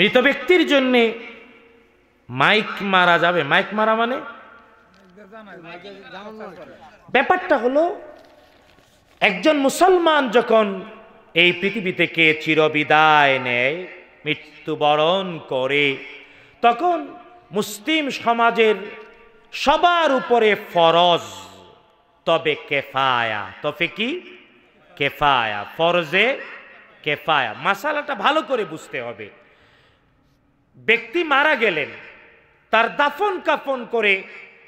মৃত ব্যক্তির জন্যে মাইক মারা যাবে মাইক মারা মানে ব্যাপারটা হলো একজন মুসলমান যখন এই পৃথিবী থেকে চিরবিদায় নেয় মৃত্যুবরণ করে তখন মুসলিম সমাজের সবার উপরে ফরজ তবে কেফায়া তবে কি কেফায়া ফরজে কেফায়া মশালাটা ভালো করে বুঝতে হবে ব্যক্তি মারা গেলেন তার দাফন কাফন করে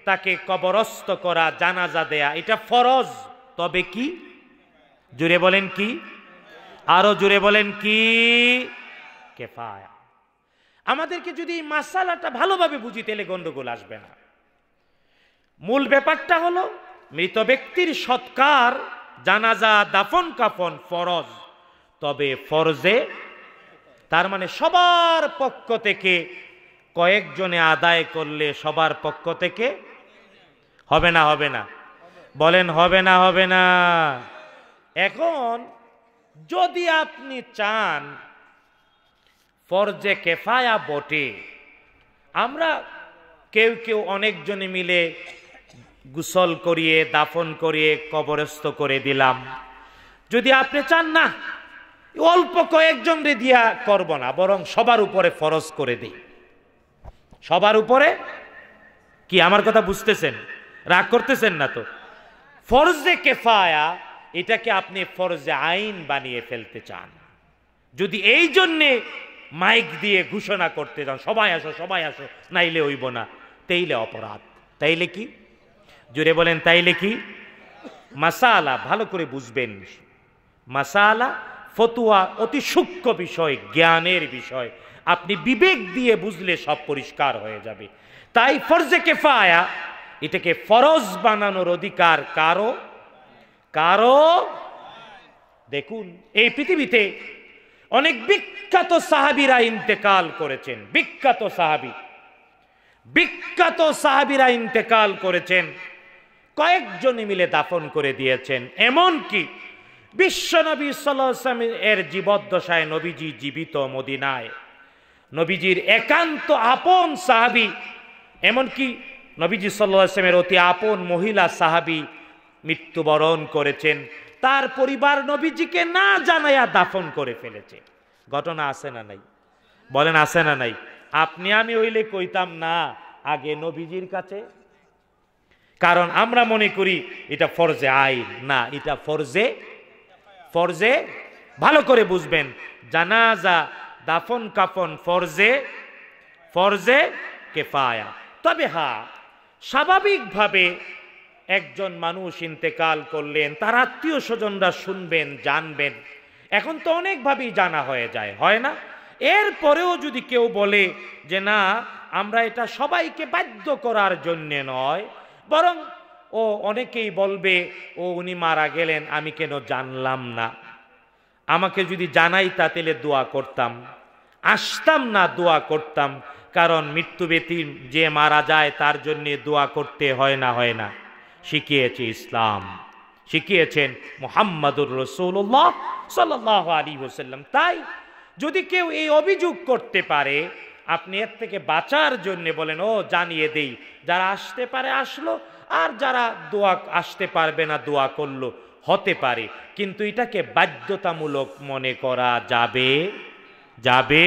তাকে কবরস্ত করা জানাজা দেয়া এটা ফরজ তবে কি জুড়ে বলেন কি আরো জুড়ে বলেন কি কেফায়া আমাদেরকে যদি মাসালাটা ভালোভাবে বুঝি তাহলে গন্ডগোল আসবে না মূল ব্যাপারটা হলো মৃত ব্যক্তির সৎকার জানাজা দাফন কাফন ফরজ তবে ফরজে তার মানে সবার পক্ষ থেকে কয়েকজনে আদায় করলে সবার পক্ষ থেকে হবে না হবে না বলেন হবে না হবে না এখন যদি আপনি চান ফরজে কেফায়া বটে আমরা কেউ কেউ অনেকজনে মিলে গুসল করিয়ে দাফন করিয়ে কবরস্থ করে দিলাম যদি আপনি চান না অল্প কয়েকজন রে দিয়া করব না বরং সবার উপরে ফরজ করে দিই সবার উপরে কি আমার কথা বুঝতেছেন রাগ করতেছেন না তো ফরজে কেফায়া এটাকে আপনি ফরজে আইন বানিয়ে ফেলতে চান যদি এই জন্যে মাইক দিয়ে ঘোষণা করতে চান সবাই আসো সবাই আসো নাইলে হইব না তেইলে অপরাধ তাইলে কি জুড়ে বলেন তাইলে কি মাসালা ভালো করে বুঝবেন মাসালা ফতুয়া অতি সূক্ষ্ম বিষয় জ্ঞানের বিষয় আপনি বিবেক দিয়ে বুঝলে সব পরিষ্কার হয়ে যাবে তাই ফরজে কেফায়া এটাকে ফরজ বানানোর অধিকার কারো কারো দেখুন এই পৃথিবীতে অনেক বিখ্যাত সাহাবিরা ইন্তেকাল করেছেন বিখ্যাত সাহাবি বিখ্যাত সাহাবিরা ইন্তেকাল করেছেন কয়েকজনে মিলে দাফন করে দিয়েছেন এমন কি বিশ্বনবী সাল্লামের এর জীবদ্দশায় নবীজি জীবিত মদিনায় নবীজির একান্ত আপন সাহাবি এমনকি নবীজি সাল্লামের অতি আপন মহিলা সাহাবি মৃত্যুবরণ করেছেন তার পরিবার নবীজিকে না জানাইয়া দাফন করে ফেলেছে ঘটনা আছে না নাই বলেন আছে না নাই আপনি আমি হইলে কইতাম না আগে নবীজির কাছে কারণ আমরা মনে করি এটা ফরজে আইন না এটা ফরজে ফরজে ভালো করে বুঝবেন জানাজা দাফন কাফন ফরজে ফরজে কে পায়া তবে হা স্বাভাবিকভাবে একজন মানুষ ইন্তেকাল করলেন তার আত্মীয় স্বজনরা শুনবেন জানবেন এখন তো অনেকভাবেই জানা হয়ে যায় হয় না এরপরেও যদি কেউ বলে যে না আমরা এটা সবাইকে বাধ্য করার জন্যে নয় বরং ও অনেকেই বলবে ও উনি মারা গেলেন আমি কেন জানলাম না আমাকে যদি জানাই তা তেলে দোয়া করতাম আসতাম না দোয়া করতাম কারণ মৃত্যু ব্যক্তি যে মারা যায় তার জন্য দোয়া করতে হয় না হয় না শিখিয়েছে ইসলাম শিখিয়েছেন মোহাম্মদুর রসৌল্লাহ সাল্লাহ আলী হোসাল্লাম তাই যদি কেউ এই অভিযোগ করতে পারে আপনি এর থেকে বাঁচার জন্যে বলেন ও জানিয়ে দেই যারা আসতে পারে আসলো আর যারা দোয়া আসতে পারবে না দোয়া করলো হতে পারে কিন্তু এটাকে বাধ্যতামূলক মনে করা যাবে যাবে